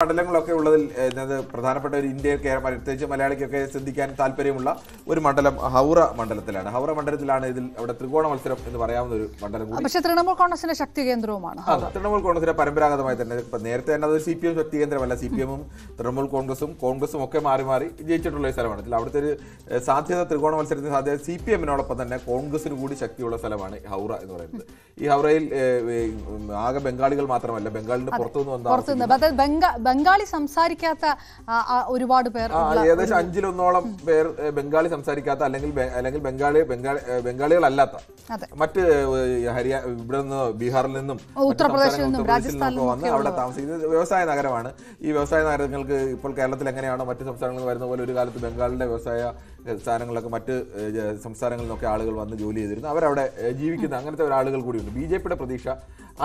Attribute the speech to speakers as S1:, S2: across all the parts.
S1: മണ്ഡലങ്ങളൊക്കെ ഉള്ളതിൽ എന്നത് പ്രധാനപ്പെട്ട ഒരു ഇന്ത്യ കേരളം പ്രത്യേകിച്ച് മലയാളിക്കൊക്കെ ശ്രദ്ധിക്കാൻ താല്പര്യമുള്ള ഒരു മണ്ഡലം ഹൗറ മണ്ഡലത്തിലാണ് ഹൗറ മണ്ഡലത്തിലാണ് ഇതിൽ അവിടെ ത്രികോണ മത്സരം എന്ന് പറയാവുന്ന ഒരു മണ്ഡലം പക്ഷേ
S2: തൃണമൂൽ കോൺഗ്രസിന്റെ ശക്തി കേന്ദ്രവുമാണ്
S1: തൃണമൂൽ കോൺഗ്രസിന്റെ പരമ്പരാഗതമായി തന്നെ നേരത്തെ തന്നെ അത് സി പി എം ശക്തി കേന്ദ്രമല്ല സി പി എമ്മും തൃണമൂൽ കോൺഗ്രസും കോൺഗ്രസും ഒക്കെ മാറി മാറി ജയിച്ചിട്ടുള്ള ഒരു സ്ഥലമാണ് ഇതിൽ അവിടുത്തെ ഒരു സാധ്യത ത്രികോണ മത്സരത്തിന് സാധ്യത സി പി എമ്മിനോടൊപ്പം തന്നെ കോൺഗ്രസിന് കൂടി ശക്തിയുള്ള സ്ഥലമാണ് ഹൗറ എന്ന് പറയുന്നത് ഈ ഹൗറയിൽ ആകെ ബംഗാളികൾ മാത്രമല്ല ബംഗാളിന്റെ പുറത്തുനിന്ന്
S2: വന്ന ബംഗാളി സംസാരിക്കാത്ത ഒരുപാട് പേർ ഏകദേശം
S1: അഞ്ചിലൊന്നോളം പേർ ബംഗാളി സംസാരിക്കാത്ത അല്ലെങ്കിൽ അല്ലെങ്കിൽ ബംഗാളി ബംഗാളി ബംഗാളികളല്ലാത്ത മറ്റ് ഹരിയാ ഇവിടെ നിന്ന് ബീഹാറിൽ നിന്നും
S2: ഉത്തർപ്രദേശിൽ നിന്നും രാജസ്ഥാനിൽ വന്ന് അവിടെ
S1: താമസിക്കുന്നത് വ്യവസായ നഗരമാണ് ഈ വ്യവസായ നഗരങ്ങൾക്ക് ഇപ്പോൾ കേരളത്തിൽ എങ്ങനെയാണോ മറ്റ് സംസ്ഥാനങ്ങളിൽ വരുന്ന പോലെ ഒരു കാലത്ത് ബംഗാളിന്റെ വ്യവസായ സ്ഥാനങ്ങളിലൊക്കെ മറ്റ് സംസ്ഥാനങ്ങളിൽ നിന്നൊക്കെ ആളുകൾ വന്ന് ജോലി ചെയ്തിരുന്നു അവരവിടെ ജീവിക്കുന്ന അങ്ങനത്തെ ഒരാളുകൾ കൂടിയുണ്ട് ബി ജെ പിയുടെ പ്രതീക്ഷ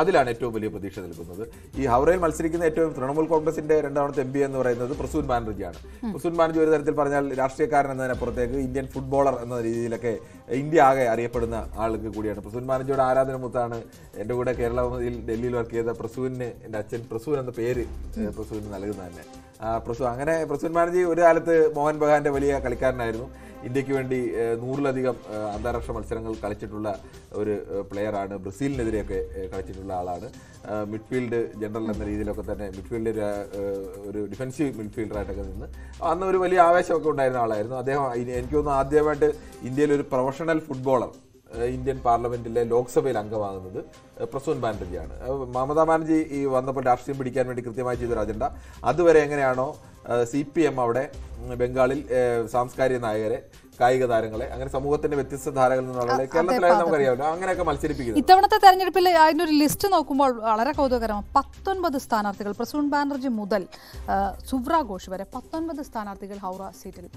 S1: അതിലാണ് ഏറ്റവും വലിയ പ്രതീക്ഷ നൽകുന്നത് ഈ ഹൗറയിൽ മത്സരിക്കുന്ന ഏറ്റവും തൃണമൂൽ കോൺഗ്രസ് കോൺഗ്രസിന്റെ രണ്ടാമത്തെ എം പി എന്ന് പറയുന്നത് പ്രസൂൻ ബാനർജിയാണ് പ്രസൂൻ ബാനർജി ഒരു തരത്തിൽ പറഞ്ഞാൽ രാഷ്ട്രീയക്കാരൻ എന്നതിനപ്പുറത്തേക്ക് ഇന്ത്യൻ ഫുട്ബോളർ എന്ന രീതിയിലൊക്കെ ഇന്ത്യ ആകെ അറിയപ്പെടുന്ന ആൾക്ക് കൂടിയാണ് പ്രസൂൻ ബാനർജിയുടെ ആരാധന മുത്താണ് എൻ്റെ കൂടെ കേരളത്തിൽ ഡൽഹിയിൽ വർക്ക് ചെയ്ത പ്രസൂവിന് എൻ്റെ അച്ഛൻ പ്രസൂൻ എന്ന പേര് പ്രസൂവിന് നൽകുന്നത് തന്നെ പ്രസു അങ്ങനെ പ്രസുൻ ബാനർജി ഒരു കാലത്ത് മോഹൻ ബഗാന്റെ വലിയ കളിക്കാരനായിരുന്നു ഇന്ത്യക്ക് വേണ്ടി നൂറിലധികം അന്താരാഷ്ട്ര മത്സരങ്ങൾ കളിച്ചിട്ടുള്ള ഒരു പ്ലെയറാണ് ബ്രസീലിനെതിരെയൊക്കെ കളിച്ചിട്ടുള്ള ആളാണ് മിഡ്ഫീൽഡ് ജനറൽ എന്ന രീതിയിലൊക്കെ തന്നെ മിഡ്ഫീൽഡ് ഒരു ഡിഫൻസീവ് മിഡ്ഫീൽഡറായിട്ടൊക്കെ നിന്ന് അന്ന് ഒരു വലിയ ആവേശമൊക്കെ ഉണ്ടായിരുന്ന ആളായിരുന്നു അദ്ദേഹം എനിക്ക് തോന്നുന്നു ആദ്യമായിട്ട് ഇന്ത്യയിൽ ഒരു പ്രൊഫഷണൽ ഫുട്ബോളർ ഇന്ത്യൻ പാർലമെന്റിലെ ലോക്സഭയിൽ അംഗമാകുന്നത് പ്രസൂൻ ബാനർജിയാണ് മമതാ ബാനർജി ഈ വന്നപ്പോൾ രാഷ്ട്രീയം പിടിക്കാൻ വേണ്ടി കൃത്യമായി ചെയ്തൊരു അജണ്ട അതുവരെ എങ്ങനെയാണോ സി പി എം അവിടെ ബംഗാളിൽ സാംസ്കാരിക നായകരെ കായിക താരങ്ങളെ അങ്ങനെ സമൂഹത്തിന്റെ വ്യത്യസ്ത ധാരകളിൽ നിന്നുള്ള കേരളത്തിലായി നമുക്കറിയാമല്ലോ അങ്ങനെയൊക്കെ മത്സരിപ്പിക്കുന്നത്
S2: ഇത്തവണത്തെ തെരഞ്ഞെടുപ്പിൽ അതിനൊരു ലിസ്റ്റ് നോക്കുമ്പോൾ വളരെ കൗതുകകരമാണ് പത്തൊൻപത് സ്ഥാനാർത്ഥികൾ പ്രസൂൺ ബാനർജി മുതൽ സുബ്ര ഘോഷ് വരെ പത്തൊൻപത് സ്ഥാനാർത്ഥികൾ ഹൗറ സീറ്റിൽ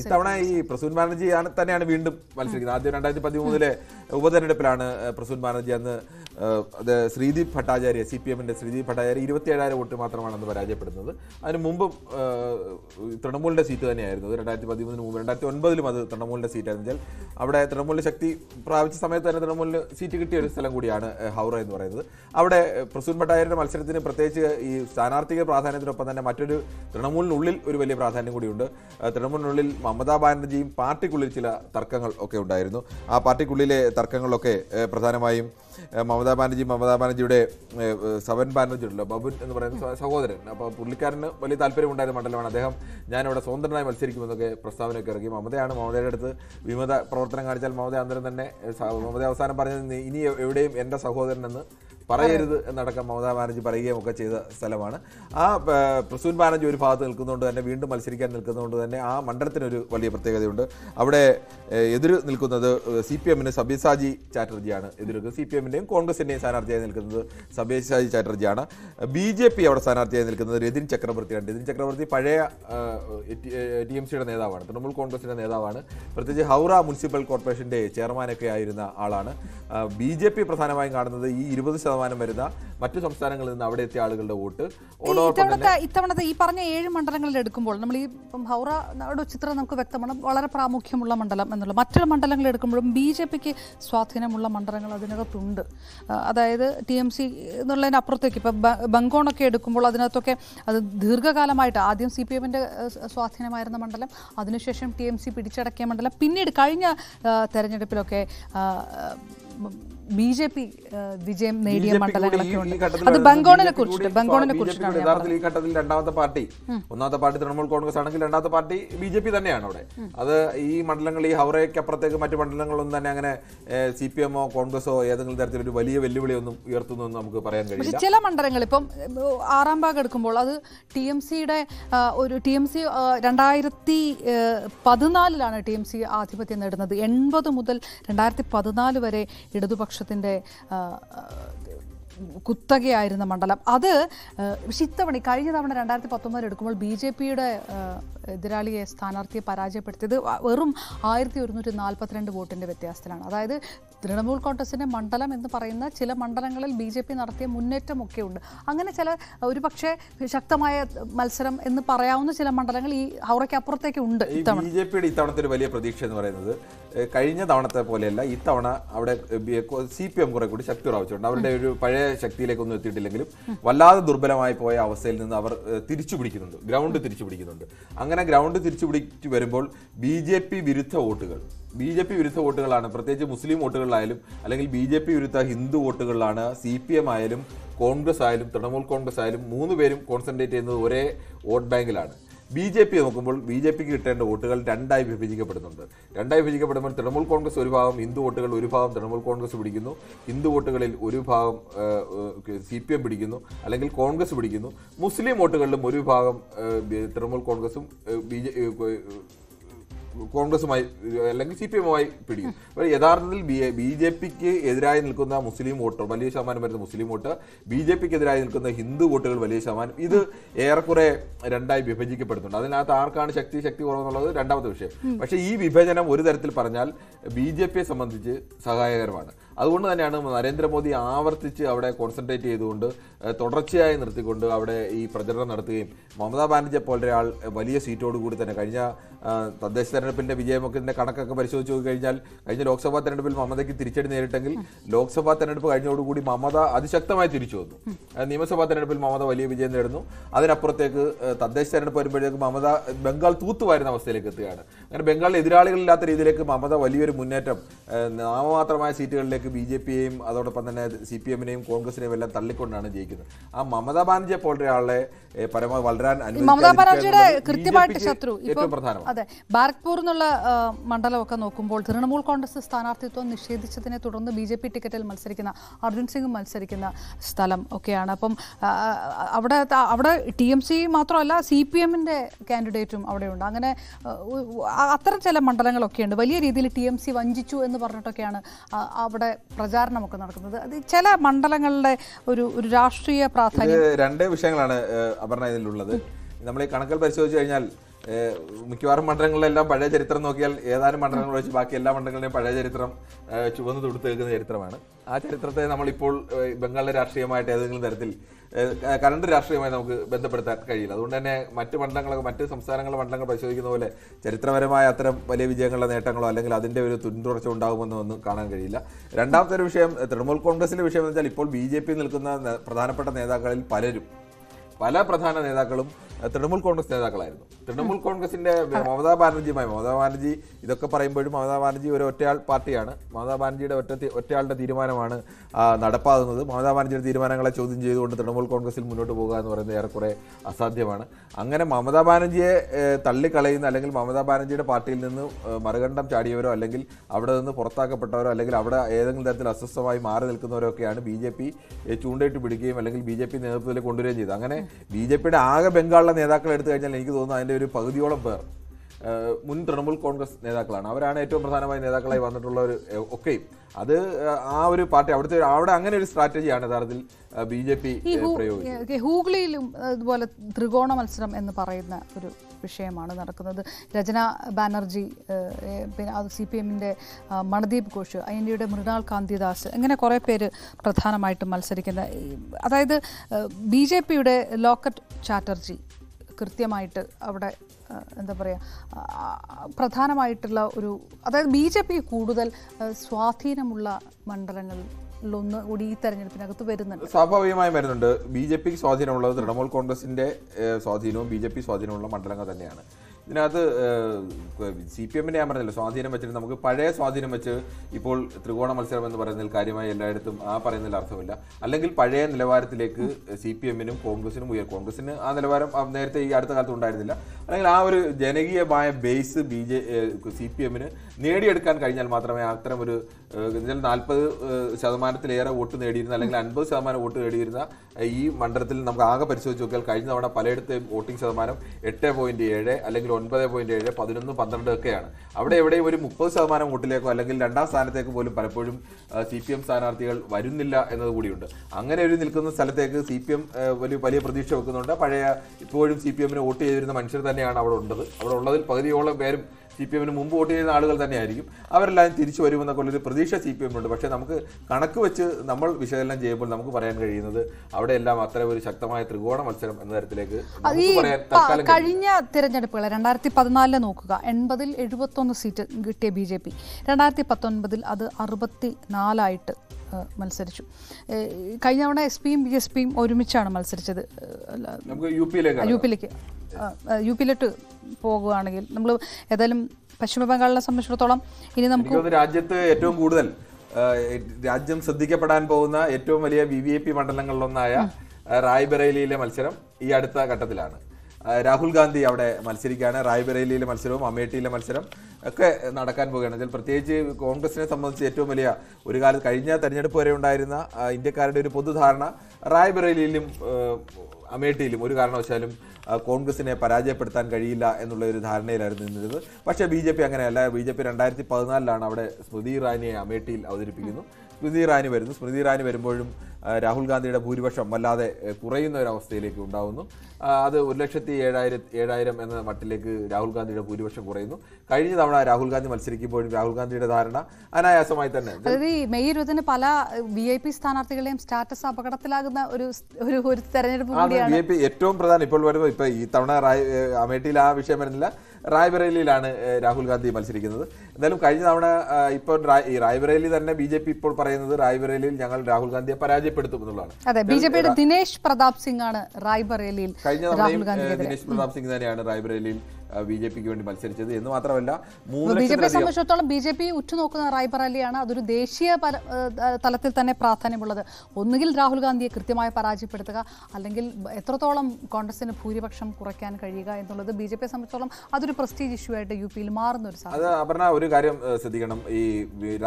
S2: ഇത്തവണ
S1: ഈ പ്രസൂൺ ബാനർജി തന്നെയാണ് വീണ്ടും മത്സരിക്കുന്നത് ആദ്യം രണ്ടായിരത്തി പതിമൂന്നിലെ ഉപതെരഞ്ഞെടുപ്പിലാണ് പ്രസൂൺ ബാനർജി അന്ന് അത് ശ്രീദീപ് ഭട്ടാചാര്യ സി പി എമ്മിൻ്റെ ശ്രീദീപ് ഭട്ടാചാര്യ ഇരുപത്തിയേഴായിരം വോട്ട് മാത്രമാണെന്ന് പരാജയപ്പെടുന്നത് അതിന് മുമ്പ് തൃണമൂലിൻ്റെ സീറ്റ് തന്നെയായിരുന്നു രണ്ടായിരത്തി പതിമൂന്നിന് മുമ്പ് രണ്ടായിരത്തി ഒൻപതിലും അത് തൃണമൂലിൻ്റെ സീറ്റായിരുന്നു വെച്ചാൽ അവിടെ തൃണമൂലിൻ്റെ ശക്തി പ്രാപിച്ച സമയത്ത് തന്നെ തൃണമൂലിന് സീറ്റ് കിട്ടിയ ഒരു സ്ഥലം കൂടിയാണ് ഹൗറ എന്ന് പറയുന്നത് അവിടെ പ്രസൂൻ ഭട്ടാചാര്യ മത്സരത്തിന് പ്രത്യേകിച്ച് ഈ സ്ഥാനാർത്ഥിക പ്രാധാന്യത്തിനൊപ്പം തന്നെ മറ്റൊരു തൃണമൂലിനുള്ളിൽ ഒരു വലിയ പ്രാധാന്യം കൂടിയുണ്ട് തൃണമൂലിനുള്ളിൽ മമതാ ബാനർജിയും പാർട്ടിക്കുള്ളിൽ ചില തർക്കങ്ങൾ ഒക്കെ ഉണ്ടായിരുന്നു ആ പാർട്ടിക്കുള്ളിലെ തർക്കങ്ങളൊക്കെ പ്രധാനമായും മമതാ ബാനർജി മമതാ ബാനർജിയുടെ സവൻ ബാനർജി ഉണ്ടല്ലോ ബബുൻ എന്ന് പറയുന്ന സഹോദരൻ അപ്പോൾ പുള്ളിക്കാരന് വലിയ താല്പര്യമുണ്ടായിരുന്ന മണ്ഡലമാണ് അദ്ദേഹം ഞാനിവിടെ സ്വതന്ത്രനായി മത്സരിക്കുമെന്നൊക്കെ പ്രസ്താവനയൊക്കെ ഇറക്കി മമതയാണ് മമതയുടെ അടുത്ത് വിമത പ്രവർത്തനം കാണിച്ചാൽ മമത അന്തരം തന്നെ മമത അവസാനം പറഞ്ഞത് ഇനി എവിടെയും എൻ്റെ സഹോദരനെന്ന് പറയരുത് എന്നടക്കം മമതാ ബാനർജി പറയുകയും ഒക്കെ ചെയ്ത സ്ഥലമാണ് ആ പ്രസൂൻ ബാനർജി ഒരു ഭാഗത്ത് നിൽക്കുന്നതുകൊണ്ട് തന്നെ വീണ്ടും മത്സരിക്കാൻ നിൽക്കുന്നതുകൊണ്ട് തന്നെ ആ മണ്ഡലത്തിനൊരു വലിയ പ്രത്യേകതയുണ്ട് അവിടെ എതിർ നിൽക്കുന്നത് സി പി എമ്മിന് സബ്യസാജി ചാറ്റർജിയാണ് എതിർക്കുന്നത് സി പി എമ്മിൻ്റെയും കോൺഗ്രസിൻ്റെയും സ്ഥാനാർത്ഥിയായി നിൽക്കുന്നത് സബ്യസാജി ചാറ്റർജിയാണ് ബി ജെ പി അവിടെ സ്ഥാനാർത്ഥിയായി നിൽക്കുന്നത് രതിൻ ചക്രവർത്തിയാണ് രതിൻ ചക്രവർത്തി പഴയ ടി എം സിയുടെ നേതാവാണ് തൃണമൂൽ കോൺഗ്രസിൻ്റെ നേതാവാണ് പ്രത്യേകിച്ച് ഹൗറ മുനിസിപ്പൽ കോർപ്പറേഷൻ്റെ ചെയർമാനൊക്കെ ആയിരുന്ന ആളാണ് ബി ജെ പി പ്രധാനമായും കാണുന്നത് ഈ ഇരുപത് ശതമാനം ശതമാനം വരുന്ന മറ്റു സംസ്ഥാനങ്ങളിൽ നിന്ന് അവിടെ എത്തിയ ആളുകളുടെ വോട്ട് ഇത്തവണത്തെ
S2: ഇത്തവണത്തെ ഈ പറഞ്ഞ ഏഴ് മണ്ഡലങ്ങളിൽ എടുക്കുമ്പോൾ നമ്മൾ ഈ ഹൗറ ചിത്രം നമുക്ക് വ്യക്തമാണ് വളരെ പ്രാമുഖ്യമുള്ള മണ്ഡലം എന്നുള്ള മറ്റൊരു മണ്ഡലങ്ങൾ എടുക്കുമ്പോഴും ബി ജെ പിക്ക് സ്വാധീനമുള്ള മണ്ഡലങ്ങൾ അതിനകത്തുണ്ട് അതായത് ടി എം സി എന്നുള്ളതിനപ്പുറത്തേക്ക് ഇപ്പം ബംഗോണൊക്കെ എടുക്കുമ്പോൾ അതിനകത്തൊക്കെ അത് ദീർഘകാലമായിട്ട് ആദ്യം സി പി എമ്മിൻ്റെ സ്വാധീനമായിരുന്ന മണ്ഡലം അതിനുശേഷം ടി എം സി പിടിച്ചടക്കിയ മണ്ഡലം പിന്നീട് കഴിഞ്ഞ തെരഞ്ഞെടുപ്പിലൊക്കെ ബി ജെ പി വിജയം നേടിയ മണ്ഡലങ്ങളൊക്കെ
S1: അത് ഈ രണ്ടാമത്തെ പാർട്ടി ഒന്നാമത്തെ പാർട്ടി തൃണമൂൽ കോൺഗ്രസ് ആണെങ്കിൽ രണ്ടാമത്തെ പാർട്ടി ബി ജെ പി തന്നെയാണ് അവിടെ അത് ഈ മണ്ഡലങ്ങൾ ഈ ഹൗറയ്ക്കപ്പുറത്തേക്ക് മറ്റു മണ്ഡലങ്ങളൊന്നും തന്നെ അങ്ങനെ സി പി എമ്മോ കോൺഗ്രസോ ഏതെങ്കിലും തരത്തിലൊരു വലിയ ഒന്നും ഉയർത്തുന്നു നമുക്ക് പറയാൻ കഴിയില്ല ചില
S2: മണ്ഡലങ്ങൾ ഇപ്പം ആറാം ഭാഗം എടുക്കുമ്പോൾ അത് ടി എം സിയുടെ ഒരു ടി എം സി രണ്ടായിരത്തി പതിനാലിലാണ് ടി എം സി ആധിപത്യം നേടുന്നത് എൺപത് മുതൽ രണ്ടായിരത്തി പതിനാല് വരെ ഇടതുപക്ഷത്തിൻ്റെ കുത്തകയായിരുന്ന മണ്ഡലം അത് പക്ഷെ ഇത്തവണ കഴിഞ്ഞ തവണ രണ്ടായിരത്തി പത്തൊമ്പതിൽ എടുക്കുമ്പോൾ ബി ജെ പിയുടെ എതിരാളിയെ സ്ഥാനാർത്ഥിയെ പരാജയപ്പെടുത്തിയത് വെറും ആയിരത്തി ഒരുന്നൂറ്റി നാൽപ്പത്തിരണ്ട് വോട്ടിൻ്റെ വ്യത്യാസത്തിലാണ് അതായത് തൃണമൂൽ കോൺഗ്രസിന്റെ മണ്ഡലം എന്ന് പറയുന്ന ചില മണ്ഡലങ്ങളിൽ ബി ജെ പി നടത്തിയ മുന്നേറ്റമൊക്കെ ഉണ്ട് അങ്ങനെ ചില ഒരു പക്ഷേ ശക്തമായ മത്സരം എന്ന് പറയാവുന്ന ചില മണ്ഡലങ്ങൾ ഈ ഹൗറയ്ക്ക് അപ്പുറത്തേക്ക് ഉണ്ട് ബി
S1: ജെ പിയുടെ ഇത്തവണത്തെ ഒരു വലിയ പ്രതീക്ഷ എന്ന് പറയുന്നത് കഴിഞ്ഞ തവണത്തെ പോലെയല്ല ഇത്തവണ അവിടെ സി പി എം കുറെ കൂടി ശക്തി പ്രാപിച്ചിട്ടുണ്ട് അവരുടെ ഒരു പഴയ ശക്തിയിലേക്കൊന്നും എത്തിയിട്ടില്ലെങ്കിലും വല്ലാതെ ദുർബലമായി പോയ അവസ്ഥയിൽ നിന്ന് അവർ തിരിച്ചു പിടിക്കുന്നുണ്ട് ഗ്രൗണ്ട് തിരിച്ചു പിടിക്കുന്നുണ്ട് അങ്ങനെ ഗ്രൗണ്ട് തിരിച്ചു പിടിച്ചു വരുമ്പോൾ ബി വിരുദ്ധ വോട്ടുകൾ ബി ജെ പി വിരുദ്ധ വോട്ടുകളാണ് പ്രത്യേകിച്ച് മുസ്ലിം വോട്ടുകളിലായാലും അല്ലെങ്കിൽ ബി ജെ പി വിരുദ്ധ ഹിന്ദു വോട്ടുകളിലാണ് സി പി എം ആയാലും കോൺഗ്രസ് ആയാലും തൃണമൂൽ കോൺഗ്രസ് ആയാലും മൂന്ന് പേരും കോൺസെൻട്രേറ്റ് ചെയ്യുന്നത് ഒരേ വോട്ട് ബാങ്കിലാണ് ബി ജെ പി നോക്കുമ്പോൾ ബി ജെ പിക്ക് കിട്ടേണ്ട വോട്ടുകൾ രണ്ടായി വിഭജിക്കപ്പെടുന്നുണ്ട് രണ്ടായി വിഭജിക്കപ്പെടുമ്പോൾ തൃണമൂൽ കോൺഗ്രസ് ഒരു ഭാഗം ഹിന്ദു വോട്ടുകൾ ഒരു ഭാഗം തൃണമൂൽ കോൺഗ്രസ് പിടിക്കുന്നു ഹിന്ദു വോട്ടുകളിൽ ഒരു ഭാഗം സി പി എം പിടിക്കുന്നു അല്ലെങ്കിൽ കോൺഗ്രസ് പിടിക്കുന്നു മുസ്ലിം വോട്ടുകളിലും ഒരു ഭാഗം തൃണമൂൽ കോൺഗ്രസും ബി ജെ കോൺഗ്രസുമായി അല്ലെങ്കിൽ സി പി എമ്മുമായി പിടിക്കും അപ്പോൾ യഥാർത്ഥത്തിൽ ബി ബി ജെ പിക്ക് എതിരായി നിൽക്കുന്ന മുസ്ലിം വോട്ടർ വലിയ ശതമാനം വരുന്ന മുസ്ലിം വോട്ട് ബി ജെ പിക്ക് എതിരായി നിൽക്കുന്ന ഹിന്ദു വോട്ടുകൾ വലിയ ശതമാനം ഇത് ഏറെക്കുറെ രണ്ടായി വിഭജിക്കപ്പെടുന്നുണ്ട് അതിനകത്ത് ആർക്കാണ് ശക്തി ശക്തി കുറവെന്നുള്ളത് രണ്ടാമത്തെ വിഷയം പക്ഷേ ഈ വിഭജനം ഒരു തരത്തിൽ പറഞ്ഞാൽ ബി ജെ പിയെ സംബന്ധിച്ച് സഹായകരമാണ് അതുകൊണ്ട് തന്നെയാണ് നരേന്ദ്രമോദി ആവർത്തിച്ച് അവിടെ കോൺസെൻട്രേറ്റ് ചെയ്തുകൊണ്ട് തുടർച്ചയായി നിർത്തിക്കൊണ്ട് അവിടെ ഈ പ്രചരണം നടത്തുകയും മമതാ ബാനർജിയെ ഒരാൾ വലിയ കൂടി തന്നെ കഴിഞ്ഞ തദ്ദേശ തെരഞ്ഞെടുപ്പിൻ്റെ വിജയമൊക്കെ കണക്കൊക്കെ പരിശോധിച്ച് നോക്കി കഴിഞ്ഞാൽ കഴിഞ്ഞ ലോക്സഭാ തെരഞ്ഞെടുപ്പിൽ മമതയ്ക്ക് തിരിച്ചടി നേരിട്ടെങ്കിൽ ലോക്സഭാ തെരഞ്ഞെടുപ്പ് കഴിഞ്ഞതോടുകൂടി മമത അതിശക്തമായി തിരിച്ചു വന്നു നിയമസഭാ തെരഞ്ഞെടുപ്പിൽ മമത വലിയ വിജയം നേടുന്നു അതിനപ്പുറത്തേക്ക് തദ്ദേശ തെരഞ്ഞെടുപ്പ് വരുമ്പോഴേക്കും മമത ബംഗാൾ തൂത്തുവാരുന്ന അവസ്ഥയിലേക്ക് എത്തുകയാണ് അങ്ങനെ ബംഗാളിൽ എതിരാളികളില്ലാത്ത രീതിയിലേക്ക് മമത വലിയൊരു മുന്നേറ്റം നാമമാത്രമായ സീറ്റുകളിലേക്ക് ഇടയ്ക്ക് ബി ജെ പിയെയും അതോടൊപ്പം തന്നെ സി പി എമ്മിനെയും കോൺഗ്രസിനെയും എല്ലാം തള്ളിക്കൊണ്ടാണ് ജയിക്കുന്നത് ആ മമതാ ബാനർജിയെ പോലുള്ള ഒരാളെ പരമ വളരാൻ അനുഭവിക്കുന്നത് കൃത്യമായിട്ട് ശത്രു ഏറ്റവും പ്രധാനമാണ് അതെ
S2: ബാരക്പൂർ എന്നുള്ള മണ്ഡലമൊക്കെ നോക്കുമ്പോൾ തൃണമൂൽ കോൺഗ്രസ് സ്ഥാനാർത്ഥിത്വം നിഷേധിച്ചതിനെ തുടർന്ന് ബി ജെ പി ടിക്കറ്റിൽ മത്സരിക്കുന്ന അർജുൻ സിംഗ് മത്സരിക്കുന്ന സ്ഥലം ഒക്കെയാണ് അപ്പം അവിടെ അവിടെ ടി എം സി മാത്രമല്ല സി പി എമ്മിൻ്റെ കാൻഡിഡേറ്റും അവിടെയുണ്ട് അങ്ങനെ അത്തരം ചില മണ്ഡലങ്ങളൊക്കെയുണ്ട് ഉണ്ട് വലിയ രീതിയിൽ ടി എം സി വഞ്ചിച്ചു എന്ന് പറഞ്ഞിട്ടൊക്കെയാണ് അവിടെ പ്രചാരണമൊക്കെ നടക്കുന്നത് അത് ചില മണ്ഡലങ്ങളുടെ ഒരു ഒരു രാഷ്ട്രീയ പ്രാധാന്യം
S1: രണ്ട് വിഷയങ്ങളാണ് അപർണ ഇതിലുള്ളത് നമ്മൾ ഈ കണക്കുകൾ പരിശോധിച്ചു കഴിഞ്ഞാൽ മിക്കവാറും മണ്ഡലങ്ങളിലെല്ലാം പഴയ ചരിത്രം നോക്കിയാൽ ഏതാനും മണ്ഡലങ്ങൾ വെച്ച് ബാക്കി എല്ലാ മണ്ഡലങ്ങളുടെയും പഴയ ചരിത്രം ചുവന്ന് തുടുത്തേക്കുന്ന ചരിത്രമാണ് ആ ചരിത്രത്തെ നമ്മളിപ്പോൾ ബംഗാളിലെ രാഷ്ട്രീയമായിട്ട് ഏതെങ്കിലും തരത്തിൽ കറണ്ട് രാഷ്ട്രീയമായി നമുക്ക് ബന്ധപ്പെടുത്താൻ കഴിയില്ല അതുകൊണ്ട് തന്നെ മറ്റ് മണ്ഡലങ്ങളൊക്കെ മറ്റ് സംസ്ഥാനങ്ങളെ മണ്ഡലങ്ങൾ പരിശോധിക്കുന്ന പോലെ ചരിത്രപരമായ അത്തരം വലിയ വിജയങ്ങളുടെ നേട്ടങ്ങളോ അല്ലെങ്കിൽ അതിൻ്റെ ഒരു തുൻതുടർച്ച ഉണ്ടാകുമെന്നോ ഒന്നും കാണാൻ കഴിയില്ല രണ്ടാമത്തെ ഒരു വിഷയം തൃണമൂൽ കോൺഗ്രസിൻ്റെ വിഷയം എന്ന് വെച്ചാൽ ഇപ്പോൾ ബി നിൽക്കുന്ന പ്രധാനപ്പെട്ട നേതാക്കളിൽ പലരും പല പ്രധാന നേതാക്കളും തൃണമൂൽ കോൺഗ്രസ് നേതാക്കളായിരുന്നു തൃണമൂൽ കോൺഗ്രസിന്റെ മമതാ ബാനർജിയുമായി മമതാ ബാനർജി ഇതൊക്കെ പറയുമ്പോഴും മമതാ ബാനർജി ഒരു ഒറ്റയാൾ പാർട്ടിയാണ് മമതാ ബാനർജിയുടെ ഒറ്റ ഒറ്റയാളുടെ തീരുമാനമാണ് നടപ്പാകുന്നത് മമതാ ബാനർജിയുടെ തീരുമാനങ്ങളെ ചോദ്യം ചെയ്തുകൊണ്ട് തൃണമൂൽ കോൺഗ്രസിൽ മുന്നോട്ട് പോകുക എന്ന് പറയുന്നത് ഏറെക്കുറെ അസാധ്യമാണ് അങ്ങനെ മമതാ ബാനർജിയെ തള്ളിക്കളയുന്ന അല്ലെങ്കിൽ മമതാ ബാനർജിയുടെ പാർട്ടിയിൽ നിന്ന് മറുകണ്ഠം ചാടിയവരോ അല്ലെങ്കിൽ അവിടെ നിന്ന് പുറത്താക്കപ്പെട്ടവരോ അല്ലെങ്കിൽ അവിടെ ഏതെങ്കിലും തരത്തിൽ അസ്വസ്ഥമായി മാറി ഒക്കെയാണ് ബി ജെ പി ചൂണ്ടയിട്ട് പിടിക്കുകയും അല്ലെങ്കിൽ ബി ജെ പി നേതൃത്വത്തിൽ കൊണ്ടുവരികയും ചെയ്തത് അങ്ങനെ ബി ജെ പിയുടെ ആകെ ബംഗാളിലെ ഇങ്ങനെയുള്ള നേതാക്കളെ എടുത്തു കഴിഞ്ഞാൽ എനിക്ക് തോന്നുന്നു അതിൻ്റെ ഒരു പകുതിയോളം പേർ മുൻ തൃണമൂൽ കോൺഗ്രസ് നേതാക്കളാണ് അവരാണ് ഏറ്റവും പ്രധാനമായ നേതാക്കളായി വന്നിട്ടുള്ള ഒരു ഒക്കെയും അത് ആ ഒരു പാർട്ടി അവിടുത്തെ അവിടെ അങ്ങനെ ഒരു സ്ട്രാറ്റജിയാണ് യഥാർത്ഥത്തിൽ ബി ജെ പി
S2: ഹൂഗ്ലിയിലും ഇതുപോലെ ത്രികോണ മത്സരം എന്ന് പറയുന്ന ഒരു വിഷയമാണ് നടക്കുന്നത് രചന ബാനർജി പിന്നെ അത് സി പി എമ്മിൻ്റെ മണദീപ് ഘോഷ് ഐ എൻ ഡിയുടെ മൃണാൾ കാന്തിദാസ് അങ്ങനെ കുറേ പേര് പ്രധാനമായിട്ടും മത്സരിക്കുന്ന അതായത് ബി ജെ പിയുടെ ലോക്കറ്റ് ചാറ്റർജി കൃത്യമായിട്ട് അവിടെ എന്താ പറയുക പ്രധാനമായിട്ടുള്ള ഒരു അതായത് ബി ജെ പി കൂടുതൽ സ്വാധീനമുള്ള മണ്ഡലങ്ങളിൽ ഒന്ന് കൂടി ഈ തെരഞ്ഞെടുപ്പിനകത്ത് വരുന്നുണ്ട്
S1: സ്വാഭാവികമായും വരുന്നുണ്ട് ബി ജെ പിക്ക് സ്വാധീനമുള്ളത് തൃണമൂൽ കോൺഗ്രസിന്റെ സ്വാധീനവും ബി ജെ പി സ്വാധീനമുള്ള മണ്ഡലങ്ങൾ തന്നെയാണ് ഇതിനകത്ത് സി പി എമ്മിനെ ഞാൻ പറഞ്ഞല്ലോ സ്വാധീനം വെച്ചിട്ട് നമുക്ക് പഴയ സ്വാധീനം വെച്ച് ഇപ്പോൾ ത്രികോണ മത്സരം എന്ന് പറയുന്നതിൽ കാര്യമായി എല്ലായിടത്തും ആ പറയുന്നതിൽ അർത്ഥമില്ല അല്ലെങ്കിൽ പഴയ നിലവാരത്തിലേക്ക് സി പി എമ്മിനും കോൺഗ്രസിനും ഉയർ കോൺഗ്രസിന് ആ നിലവാരം നേരത്തെ ഈ അടുത്ത കാലത്ത് ഉണ്ടായിരുന്നില്ല അല്ലെങ്കിൽ ആ ഒരു ജനകീയമായ base B J C P എമ്മിന് നേടിയെടുക്കാൻ കഴിഞ്ഞാൽ മാത്രമേ അത്തരം ഒരു നാൽപ്പത് ശതമാനത്തിലേറെ വോട്ട് നേടിയിരുന്ന അല്ലെങ്കിൽ അൻപത് ശതമാനം വോട്ട് നേടിയിരുന്ന ഈ മണ്ഡലത്തിൽ നമുക്ക് ആകെ പരിശോധിച്ച് നോക്കിയാൽ കഴിഞ്ഞ തവണ പലയിടത്തെയും വോട്ടിംഗ് ശതമാനം എട്ട് പോയിന്റ് ഏഴ് അല്ലെങ്കിൽ ഒൻപത് പോയിന്റ് ഏഴ് പതിനൊന്ന് പന്ത്രണ്ട് ഒക്കെയാണ് അവിടെ എവിടെയും ഒരു മുപ്പത് ശതമാനം വോട്ടിലേക്കോ അല്ലെങ്കിൽ രണ്ടാം സ്ഥാനത്തേക്ക് പോലും പലപ്പോഴും സി പി എം സ്ഥാനാർത്ഥികൾ വരുന്നില്ല എന്നത് കൂടിയുണ്ട് അങ്ങനെ ഒരു നിൽക്കുന്ന സ്ഥലത്തേക്ക് സി പി എം വലിയ വലിയ പ്രതീക്ഷ വെക്കുന്നുണ്ട് പഴയ ഇപ്പോഴും സി പി എമ്മിന് വോട്ട് ചെയ്തിരുന്ന മനുഷ്യർ തന്നെയാണ് അവിടെ ഉള്ളത് അവിടെ ഉള്ളതിൽ പകുതിയോളം പേരും സി പി എമ്മിന് മുമ്പ് വോട്ട് ചെയ്യുന്ന ആളുകൾ തന്നെയായിരിക്കും അവരെല്ലാം തിരിച്ചു വരുമെന്നൊക്കെ ഒരു പ്രതീക്ഷ സി പി എമ്മിനുണ്ട് പക്ഷേ നമുക്ക് കണക്ക് വെച്ച് നമ്മൾ വിശകലനം ചെയ്യുമ്പോൾ നമുക്ക് പറയാൻ കഴിയുന്നത് അവിടെയെല്ലാം അത്ര ഒരു ശക്തമായ ത്രികോണ മത്സരം എന്ന തരത്തിലേക്ക് കഴിഞ്ഞ
S2: തിരഞ്ഞെടുപ്പുകൾ രണ്ടായിരത്തി പതിനാലില് നോക്കുക എൺപതിൽ എഴുപത്തൊന്ന് സീറ്റ് കിട്ടിയ ബി ജെ പി രണ്ടായിരത്തി പത്തൊൻപതിൽ അത് അറുപത്തി നാലായിട്ട് മത്സരിച്ചു കഴിഞ്ഞ തവണ എസ് പിയും ബി എസ് പിയും ഒരുമിച്ചാണ് മത്സരിച്ചത്
S1: യു പിയിലേക്ക്
S2: യു പിയിലോട്ട് പോകുകയാണെങ്കിൽ നമ്മൾ ഏതായാലും പശ്ചിമ ബംഗാളിനെ സംബന്ധിച്ചിടത്തോളം ഇനി നമുക്ക്
S1: രാജ്യത്ത് ഏറ്റവും കൂടുതൽ രാജ്യം ശ്രദ്ധിക്കപ്പെടാൻ പോകുന്ന ഏറ്റവും വലിയ വി വി എ പി മണ്ഡലങ്ങളിലൊന്നായ റായ്ബറേലിയിലെ മത്സരം ഈ അടുത്ത ഘട്ടത്തിലാണ് രാഹുൽ ഗാന്ധി അവിടെ മത്സരിക്കുകയാണ് റായ്ബറേലിയിലെ മത്സരവും അമേഠിയിലെ മത്സരം ഒക്കെ നടക്കാൻ പോവുകയാണ് അതിൽ പ്രത്യേകിച്ച് കോൺഗ്രസിനെ സംബന്ധിച്ച് ഏറ്റവും വലിയ ഒരു കാലത്ത് കഴിഞ്ഞ തെരഞ്ഞെടുപ്പ് വരെ ഉണ്ടായിരുന്ന ഇന്ത്യക്കാരുടെ ഒരു പൊതുധാരണ റായ്ബറേലിയിലും അമേഠിയിലും ഒരു കാരണവശാലും കോൺഗ്രസിനെ പരാജയപ്പെടുത്താൻ കഴിയില്ല എന്നുള്ള ഒരു ധാരണയിലായിരുന്നു നിന്നിരുന്നത് പക്ഷേ ബി ജെ പി അങ്ങനെയല്ല ബി ജെ പി രണ്ടായിരത്തി പതിനാലിലാണ് അവിടെ സ്മൃതി ഇറാനിയെ അമേഠിയിൽ അവതരിപ്പിക്കുന്നു സ്മൃതി ഇറാനി വരുന്നു സ്മൃതി ഇറാനി വരുമ്പോഴും രാഹുൽ ഗാന്ധിയുടെ ഭൂരിപക്ഷം വല്ലാതെ കുറയുന്ന ഒരു അവസ്ഥയിലേക്ക് ഉണ്ടാവുന്നു അത് ഒരു ലക്ഷത്തി ഏഴായിരത്തി ഏഴായിരം എന്ന മട്ടിലേക്ക് രാഹുൽ ഗാന്ധിയുടെ ഭൂരിപക്ഷം കുറയുന്നു കഴിഞ്ഞ തവണ രാഹുൽ ഗാന്ധി മത്സരിക്കുമ്പോഴും രാഹുൽ ഗാന്ധിയുടെ ധാരണ അനായാസമായി തന്നെ അതായത്
S2: ഈ മെയ് ഇരുപതിന് പല വി ഐ പി സ്ഥാനാർത്ഥികളെയും സ്റ്റാറ്റസ് അപകടത്തിലാകുന്ന ഒരു ഒരു തെരഞ്ഞെടുപ്പ് തെരഞ്ഞെടുപ്പ് കൂടിയാണ്
S1: പി ഏറ്റവും പ്രധാനം ഇപ്പോൾ വരുമ്പോൾ ഇപ്പൊ ഈ തവണ അമേഠിയിൽ ആ വിഷയം വരുന്നില്ല റായ്ബറേലിയിലാണ് രാഹുൽ ഗാന്ധി മത്സരിക്കുന്നത് എന്തായാലും കഴിഞ്ഞ തവണ ഇപ്പോൾ ഈ റായ്ബറേലി തന്നെ ബി ജെ പി ഇപ്പോൾ പറയുന്നത് റായ്ബറേലിയിൽ ഞങ്ങൾ രാഹുൽ ഗാന്ധിയെ പരാജയം പരാജയപ്പെടുത്തും എന്നുള്ളതാണ് അതെ ബി ജെ പിയുടെ
S2: ദിനേശ് പ്രതാപ് സിംഗ് ആണ് റായ്ബറേലിയിൽ കഴിഞ്ഞ തവണയും ദിനേശ്
S1: പ്രതാപ് സിംഗ് തന്നെയാണ് റായ്ബറേലിയിൽ ബി ജെ പിക്ക് വേണ്ടി മത്സരിച്ചത് എന്ന് മാത്രമല്ല ബി ജെ പിയെ സംബന്ധിച്ചിടത്തോളം
S2: ബി ജെ പി ഉറ്റുനോക്കുന്ന റായ്പറാലിയാണ് അതൊരു ദേശീയ തലത്തിൽ തന്നെ പ്രാധാന്യമുള്ളത് ഒന്നുകിൽ രാഹുൽ ഗാന്ധിയെ കൃത്യമായി പരാജയപ്പെടുത്തുക അല്ലെങ്കിൽ എത്രത്തോളം കോൺഗ്രസിന് ഭൂരിപക്ഷം കുറയ്ക്കാൻ കഴിയുക എന്നുള്ളത് ബി ജെ പിയെ സംബന്ധിച്ചോളം അതൊരു പ്രസ്റ്റീജ് ഇഷ്യൂ ആയിട്ട് യു പിയിൽ മാറുന്ന ഒരു അത്
S1: അപർണ ഒരു കാര്യം ശ്രദ്ധിക്കണം ഈ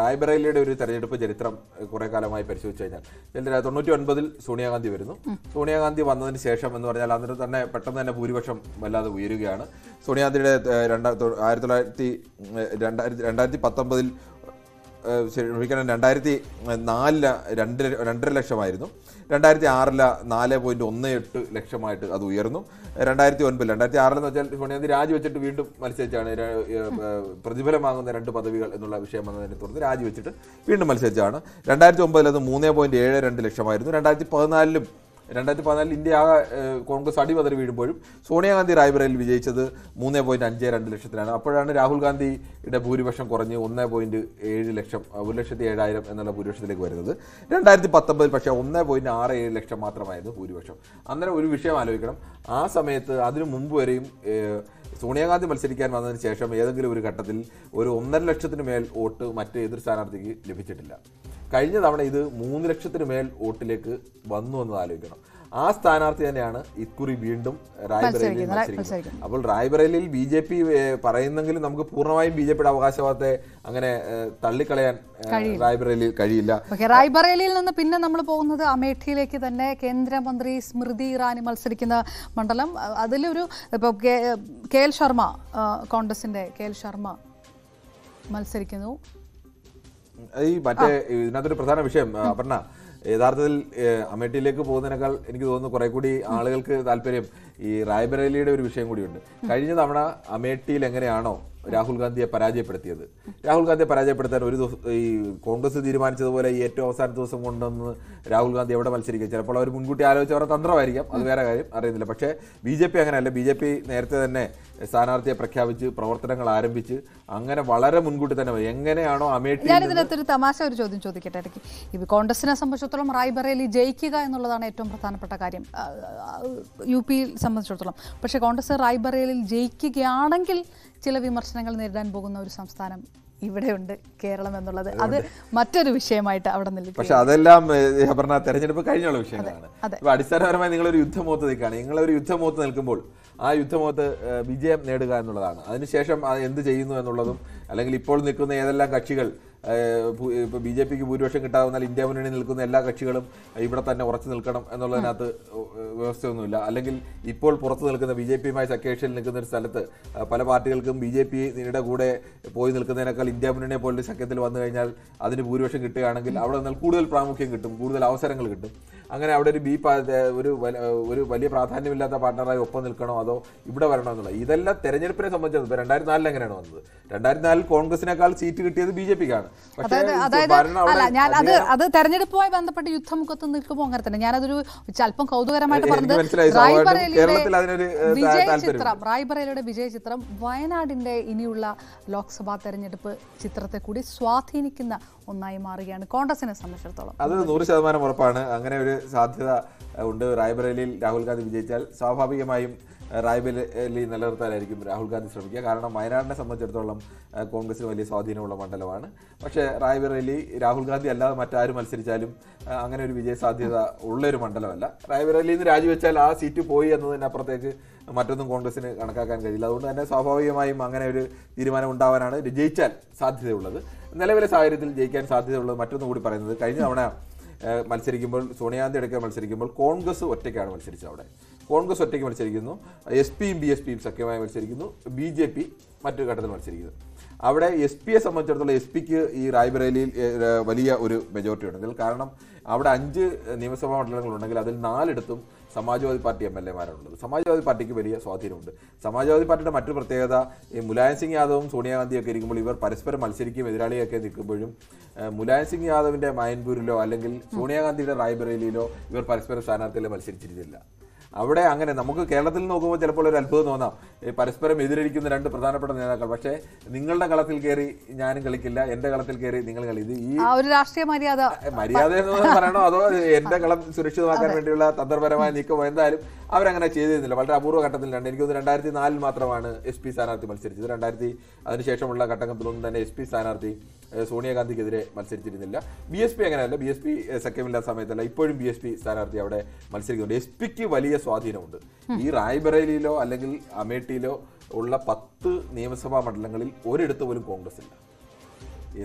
S1: റായ്ബറേലിയുടെ ഒരു തെരഞ്ഞെടുപ്പ് ചരിത്രം കുറെ കാലമായി പരിശോധിച്ചു കഴിഞ്ഞാൽ തൊണ്ണൂറ്റി ഒൻപതിൽ സോണിയാഗാന്ധി വരുന്നു സോണിയാഗാന്ധി വന്നതിന് ശേഷം എന്ന് പറഞ്ഞാൽ അന്നേരം തന്നെ പെട്ടെന്ന് തന്നെ ഭൂരിപക്ഷം വല്ലാതെ ഉയരുകയാണ് സോ സോണിയാന്തിയുടെ രണ്ടാ ആയിരത്തി തൊള്ളായിരത്തി രണ്ടായിരത്തി രണ്ടായിരത്തി പത്തൊമ്പതിൽ ക്ഷമിക്കണം രണ്ടായിരത്തി നാലില് രണ്ട് രണ്ടര ലക്ഷമായിരുന്നു രണ്ടായിരത്തി ആറില് നാല് പോയിന്റ് ഒന്ന് എട്ട് ലക്ഷമായിട്ട് അത് ഉയർന്നു രണ്ടായിരത്തി ഒൻപതിൽ രണ്ടായിരത്തി ആറിലെന്ന് വെച്ചാൽ സോണിയാഗാന്ധി രാജിവെച്ചിട്ട് വീണ്ടും മത്സരിച്ചാണ് പ്രതിഫലമാകുന്ന രണ്ട് പദവികൾ എന്നുള്ള വിഷയം വന്നതിനെ തുടർന്ന് രാജിവെച്ചിട്ട് വീണ്ടും മത്സരിച്ചാണ് രണ്ടായിരത്തി ഒമ്പതിൽ അത് മൂന്ന് പോയിന്റ് ഏഴ് രണ്ട് ലക്ഷമായിരുന്നു രണ്ടായിരത്തി പതിനാലിലും രണ്ടായിരത്തി പതിനാലിൽ ഇന്ത്യ ആ കോൺഗ്രസ് അടിപതറി വീഴുമ്പോഴും സോണിയാഗാന്ധി റായ്ബറയിൽ വിജയിച്ചത് മൂന്ന് പോയിന്റ് അഞ്ച് രണ്ട് ലക്ഷത്തിലാണ് അപ്പോഴാണ് രാഹുൽ ഗാന്ധിയുടെ ഭൂരിപക്ഷം കുറഞ്ഞ് ഒന്ന് പോയിന്റ് ഏഴ് ലക്ഷം ഒരു ലക്ഷത്തി ഏഴായിരം എന്നുള്ള ഭൂരിപക്ഷത്തിലേക്ക് വരുന്നത് രണ്ടായിരത്തി പത്തൊമ്പതിൽ പക്ഷേ ഒന്ന് പോയിന്റ് ആറ് ഏഴ് ലക്ഷം മാത്രമായിരുന്നു ഭൂരിപക്ഷം അങ്ങനെ ഒരു വിഷയം ആലോചിക്കണം ആ സമയത്ത് അതിനു മുമ്പ് വരെയും സോണിയാഗാന്ധി മത്സരിക്കാൻ വന്നതിന് ശേഷം ഏതെങ്കിലും ഒരു ഘട്ടത്തിൽ ഒരു ഒന്നര ലക്ഷത്തിന് മേൽ വോട്ട് മറ്റ് എതിർ സ്ഥാനാർത്ഥിക്ക് ലഭിച്ചിട്ടില്ല കഴിഞ്ഞ തവണ ഇത് മൂന്ന് ലക്ഷത്തിന് മേൽ വോട്ടിലേക്ക് വന്നു എന്നത് ആലോചിക്കണം ആ സ്ഥാനാർത്ഥി തന്നെയാണ് ഇക്കുറി വീണ്ടും റായ്ബറേലിയിൽ മത്സരിക്കുന്നത് അപ്പോൾ റായ്ബറേലിയിൽ ബി ജെ പി പറയുന്നെങ്കിലും നമുക്ക് പൂർണ്ണമായും ബി ജെ പിയുടെ അവകാശവാദത്തെ അങ്ങനെ തള്ളിക്കളയാൻ റായ്ബറേലിയിൽ കഴിയില്ല
S2: റായ്ബറേലിയിൽ നിന്ന് പിന്നെ നമ്മൾ പോകുന്നത് അമേഠിയിലേക്ക് തന്നെ കേന്ദ്രമന്ത്രി സ്മൃതി ഇറാനി മത്സരിക്കുന്ന മണ്ഡലം അതിലൊരു ഇപ്പൊ കെ എൽ ശർമ്മ കോൺഗ്രസിന്റെ കെ എൽ ശർമ്മ മത്സരിക്കുന്നു
S1: ഈ മറ്റേ ഇതിനകത്തൊരു പ്രധാന വിഷയം അപർണ യഥാർത്ഥത്തിൽ അമേഠിയിലേക്ക് പോകുന്നതിനേക്കാൾ എനിക്ക് തോന്നുന്നു കുറെ കൂടി ആളുകൾക്ക് താല്പര്യം ഈ റായ്ബറേലിയുടെ ഒരു വിഷയം കൂടിയുണ്ട് കഴിഞ്ഞ തവണ അമേഠിയിൽ എങ്ങനെയാണോ രാഹുൽ ഗാന്ധിയെ പരാജയപ്പെടുത്തിയത് രാഹുൽ ഗാന്ധിയെ പരാജയപ്പെടുത്താൻ ഒരു ദിവസം ഈ കോൺഗ്രസ് തീരുമാനിച്ചതുപോലെ ഈ ഏറ്റവും അവസാന ദിവസം കൊണ്ടുവന്ന് രാഹുൽ ഗാന്ധി എവിടെ മത്സരിക്കുക ചിലപ്പോൾ അവർ മുൻകൂട്ടി ആലോചിച്ച് അവരുടെ തന്ത്രമായിരിക്കാം അത് വേറെ കാര്യം അറിയുന്നില്ല പക്ഷേ ബി ജെ പി അങ്ങനെയല്ല ബി ജെ പി നേരത്തെ തന്നെ സ്ഥാനാർത്ഥിയെ പ്രഖ്യാപിച്ച് പ്രവർത്തനങ്ങൾ ആരംഭിച്ച് അങ്ങനെ വളരെ മുൻകൂട്ടി തന്നെ എങ്ങനെയാണോ അമേഠി ഞാനിതിനകത്തൊരു
S2: തമാശ ഒരു ചോദ്യം ചോദിക്കട്ടെ ഇടയ്ക്ക് ഈ കോൺഗ്രസിനെ സംബന്ധിച്ചിടത്തോളം റായ്ബറേലി ജയിക്കുക എന്നുള്ളതാണ് ഏറ്റവും പ്രധാനപ്പെട്ട കാര്യം യു പിയിൽ സംബന്ധിച്ചിടത്തോളം പക്ഷേ കോൺഗ്രസ് റായ്ബറേലിൽ ജയിക്കുകയാണെങ്കിൽ ചില വിമർശനങ്ങൾ നേരിടാൻ പോകുന്ന ഒരു സംസ്ഥാനം ഇവിടെയുണ്ട് കേരളം എന്നുള്ളത് അത് മറ്റൊരു വിഷയമായിട്ട് അവിടെ നിൽക്കും പക്ഷെ
S1: അതെല്ലാം പറഞ്ഞ തെരഞ്ഞെടുപ്പ് കഴിഞ്ഞുള്ള വിഷയങ്ങളാണ് അപ്പൊ അടിസ്ഥാനപരമായി നിങ്ങളൊരു യുദ്ധമോത്ത് നിൽക്കുകയാണ് നിങ്ങളൊരു യുദ്ധമുഖത്ത് നിൽക്കുമ്പോൾ ആ യുദ്ധമോത്ത് വിജയം നേടുക എന്നുള്ളതാണ് അതിനുശേഷം എന്ത് ചെയ്യുന്നു എന്നുള്ളതും അല്ലെങ്കിൽ ഇപ്പോൾ നിൽക്കുന്ന ഏതെല്ലാം കക്ഷികൾ ഇപ്പോൾ ബി ജെ പിക്ക് ഭൂരിപക്ഷം കിട്ടാവുന്നാൽ ഇന്ത്യ മുന്നണി നിൽക്കുന്ന എല്ലാ കക്ഷികളും ഇവിടെ തന്നെ ഉറച്ചു നിൽക്കണം എന്നുള്ളതിനകത്ത് വ്യവസ്ഥയൊന്നുമില്ല അല്ലെങ്കിൽ ഇപ്പോൾ പുറത്തു നിൽക്കുന്ന ബി ജെ പിയുമായി സഖ്യകക്ഷിയിൽ നിൽക്കുന്ന ഒരു സ്ഥലത്ത് പല പാർട്ടികൾക്കും ബി ജെ പിയുടെ കൂടെ പോയി നിൽക്കുന്നതിനേക്കാൾ ഇന്ത്യ മുന്നണിയെ പോലൊരു സഖ്യത്തിൽ വന്നു കഴിഞ്ഞാൽ അതിന് ഭൂരിപക്ഷം കിട്ടുകയാണെങ്കിൽ അവിടെ നിന്നാൽ കൂടുതൽ പ്രാമുഖ്യം കിട്ടും കൂടുതൽ അവസരങ്ങൾ കിട്ടും അങ്ങനെ അവിടെ ഒരു ബി ഒരു ഒരു വലിയ പ്രാധാന്യമില്ലാത്ത പാർട്ണറായി ഒപ്പം നിൽക്കണോ അതോ ഇവിടെ വരണോ എന്നുള്ളത് ഇതെല്ലാം തെരഞ്ഞെടുപ്പിനെ സംബന്ധിച്ചത് ഇപ്പൊ രണ്ടായിരത്തി നാലിൽ എങ്ങനെയാണ് വന്നത് രണ്ടായിരത്തി നാലിൽ കോൺഗ്രസിനേക്കാൾ സീറ്റ് കിട്ടിയത് ബി ജെ പിക്കാണ് അത്
S2: തെരഞ്ഞെടുപ്പുമായി ബന്ധപ്പെട്ട് യുദ്ധമുഖത്ത് നിൽക്കുമ്പോൾ അങ്ങനെ തന്നെ ഞാനതൊരു അല്പം കൗതുകരമായിട്ട് പറഞ്ഞത് റായ്ബറയിലൂടെ വിജയ ചിത്രം വയനാടിന്റെ ഇനിയുള്ള ലോക്സഭാ തെരഞ്ഞെടുപ്പ് ചിത്രത്തെ കൂടി സ്വാധീനിക്കുന്ന ഒന്നായി മാറുകയാണ് കോൺഗ്രസിനെ സംബന്ധിച്ചിടത്തോളം അത് നൂറ്
S1: ശതമാനം ഉറപ്പാണ് അങ്ങനെ ഒരു സാധ്യത ഉണ്ട് റായ്ബറേലിയിൽ രാഹുൽ ഗാന്ധി വിജയിച്ചാൽ സ്വാഭാവികമായും റായ്ബറേലി നിലനിർത്താനായിരിക്കും രാഹുൽ ഗാന്ധി ശ്രമിക്കുക കാരണം വയനാടിനെ സംബന്ധിച്ചിടത്തോളം കോൺഗ്രസിന് വലിയ സ്വാധീനമുള്ള മണ്ഡലമാണ് പക്ഷേ റായ്ബറേലി രാഹുൽ ഗാന്ധി അല്ലാതെ മറ്റാരും മത്സരിച്ചാലും അങ്ങനെ ഒരു വിജയ സാധ്യത ഉള്ളൊരു മണ്ഡലമല്ല റായ്ബറേലിയിൽ നിന്ന് രാജിവെച്ചാൽ ആ സീറ്റ് പോയി എന്നതിനപ്പുറത്തേക്ക് മറ്റൊന്നും കോൺഗ്രസിന് കണക്കാക്കാൻ കഴിയില്ല അതുകൊണ്ട് തന്നെ സ്വാഭാവികമായും അങ്ങനെ ഒരു തീരുമാനം ഉണ്ടാവാനാണ് ജയിച്ചാൽ സാധ്യതയുള്ളത് നിലവിലെ സാഹചര്യത്തിൽ ജയിക്കാൻ സാധ്യതയുള്ളത് മറ്റൊന്നും കൂടി പറയുന്നത് കഴിഞ്ഞ തവണ മത്സരിക്കുമ്പോൾ സോണിയാഗാന്ധി എടുക്കാൻ മത്സരിക്കുമ്പോൾ കോൺഗ്രസ് ഒറ്റയ്ക്കാണ് മത്സരിച്ചത് അവിടെ കോൺഗ്രസ് ഒറ്റയ്ക്ക് മത്സരിക്കുന്നു എസ് പിയും ബി എസ് പിയും സഖ്യമായി മത്സരിക്കുന്നു ബി ജെ പി മറ്റൊരു ഘട്ടത്തിൽ മത്സരിക്കുന്നു അവിടെ എസ് പിയെ സംബന്ധിച്ചിടത്തോളം എസ് പിക്ക് ഈ റായ്ബറേലിയിൽ വലിയ ഒരു മെജോറിറ്റി ഉണ്ടെങ്കിൽ കാരണം അവിടെ അഞ്ച് നിയമസഭാ മണ്ഡലങ്ങളുണ്ടെങ്കിൽ അതിൽ നാലിടത്തും സമാജ്വാദി പാർട്ടി എം എൽ എമാരാണുള്ളത് സമാജ്വാദി പാർട്ടിക്ക് വലിയ സ്വാധീനമുണ്ട് സമാജ്വാദി പാർട്ടിയുടെ മറ്റൊരു പ്രത്യേകത ഈ മുലായം സിംഗ് യാദവും സോണിയാഗാന്ധിയൊക്കെ ഇരിക്കുമ്പോൾ ഇവർ പരസ്പരം മത്സരിക്കും എതിരാളിയൊക്കെ നിൽക്കുമ്പോഴും മുലായം സിംഗ് യാദവിന്റെ മയൻപൂരിലോ അല്ലെങ്കിൽ സോണിയാഗാന്ധിയുടെ റായ്ബറേലിയിലോ ഇവർ പരസ്പരം സ്ഥാനാർത്ഥികളെ മത്സരിച്ചിരുന്നില്ല അവിടെ അങ്ങനെ നമുക്ക് കേരളത്തിൽ നോക്കുമ്പോൾ ചിലപ്പോൾ ഒരു അത്ഭുതം തോന്നാം പരസ്പരം എതിരിരിക്കുന്ന രണ്ട് പ്രധാനപ്പെട്ട നേതാക്കൾ പക്ഷേ നിങ്ങളുടെ കളത്തിൽ കയറി ഞാനും കളിക്കില്ല എന്റെ കളത്തിൽ കയറി നിങ്ങൾ കളി ഈ
S2: ഒരു രാഷ്ട്രീയ മര്യാദ മര്യാദ
S1: എന്ന് പറയണോ അതോ എന്റെ കളം സുരക്ഷിതമാക്കാൻ വേണ്ടിയുള്ള തന്ത്രപരമായ നീക്കം എന്തായാലും അവരങ്ങനെ ചെയ്തിരുന്നില്ല വളരെ അപൂർവ ഘട്ടത്തിലാണ് എനിക്ക് തോന്നുന്നു രണ്ടായിരത്തി നാലിൽ മാത്രമാണ് എസ് പി സ്ഥാനാർത്ഥി മത്സരിച്ചത് രണ്ടായിരത്തി അതിനുശേഷമുള്ള ഘട്ടത്തിലൊന്നും തന്നെ എസ് പി സ്ഥാനാർത്ഥി സോണിയാഗാന്ധിക്കെതിരെ മത്സരിച്ചിരുന്നില്ല ബി എസ് പി അങ്ങനെയല്ല ബി എസ് പി സഖ്യമില്ലാത്ത സമയത്തല്ല ഇപ്പോഴും ബി എസ് പി സ്ഥാനാർത്ഥി അവിടെ മത്സരിക്കുന്നുണ്ട് എസ് പിക്ക് വലിയ സ്വാധീനമുണ്ട് ഈ റായ്ബറേലിയിലോ അല്ലെങ്കിൽ അമേഠിയിലോ ഉള്ള പത്ത് നിയമസഭാ മണ്ഡലങ്ങളിൽ ഒരിടത്ത് പോലും കോൺഗ്രസ് ഇല്ല